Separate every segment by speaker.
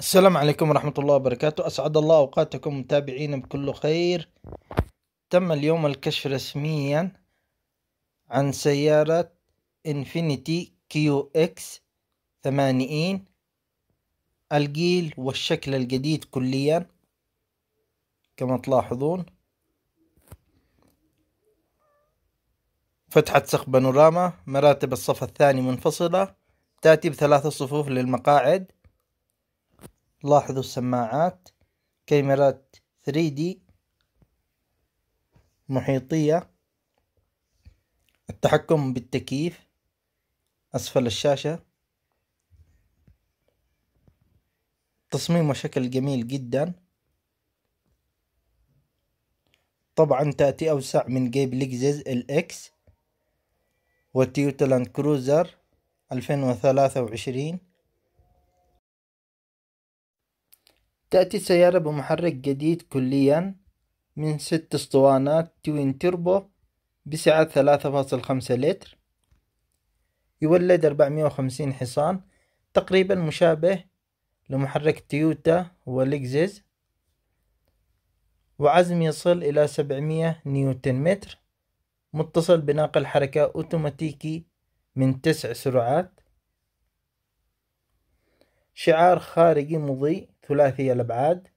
Speaker 1: السلام عليكم ورحمة الله وبركاته أسعد الله أوقاتكم متابعين بكل خير تم اليوم الكشف رسميا عن سيارة انفينيتي كيو اكس ثمانين الجيل والشكل الجديد كليا كما تلاحظون فتحة سقف بانوراما مراتب الصف الثاني منفصلة تأتي بثلاثة صفوف للمقاعد لاحظوا السماعات كاميرات 3D محيطية التحكم بالتكييف أسفل الشاشة تصميم وشكل جميل جدا طبعا تأتي أوسع من جيب لكزس الإكس وتيوتلاند كروزر 2023 تأتي السيارة بمحرك جديد كليًا من ست اسطوانات توين تيربو بسعة ثلاثة فاصل خمسة لتر يولد أربعمية وخمسين حصان تقريبا مشابه لمحرك تويوتا ولكزس وعزم يصل إلى سبعمية نيوتن متر متصل بناقل حركة أوتوماتيكي من تسع سرعات شعار خارجي مضيء ثلاثي الأبعاد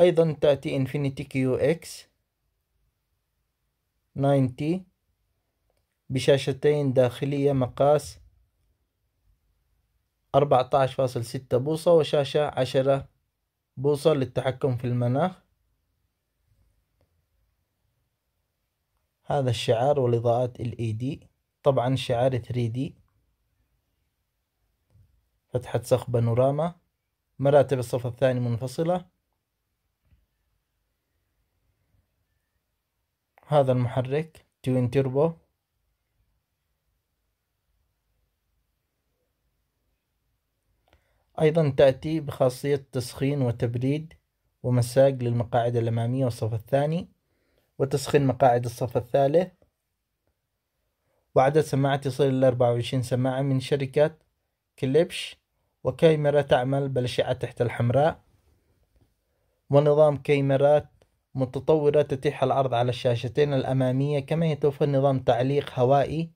Speaker 1: أيضا تأتي infinity كيو إكس 90 بشاشتين داخلية مقاس 14.6 بوصة وشاشة 10 بوصة للتحكم في المناخ هذا الشعار والإضاءات ال اي دي طبعا شعار 3 دي فتحة سقف بانوراما مراتب الصف الثاني منفصلة هذا المحرك توين تيربو أيضا تأتي بخاصية تسخين وتبريد ومساج للمقاعد الأمامية والصف الثاني وتسخين مقاعد الصف الثالث وعدد سماعات يصل إلى أربعة وعشرين سماعة من شركة كليبش وكاميرا تعمل بالأشعة تحت الحمراء ونظام كاميرات متطورة تتيح العرض على الشاشتين الأمامية كما يتوفر نظام تعليق هوائي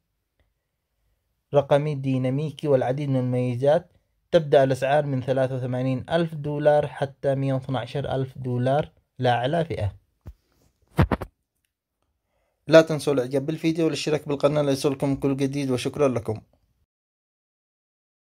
Speaker 1: رقمي ديناميكي والعديد من المميزات تبدأ الأسعار من ثلاثة وثمانين ألف دولار حتى مية وثنى ألف دولار لأعلى فئة لا تنسوا الاعجاب بالفيديو والاشتراك بالقناة ليصلكم كل جديد وشكرا لكم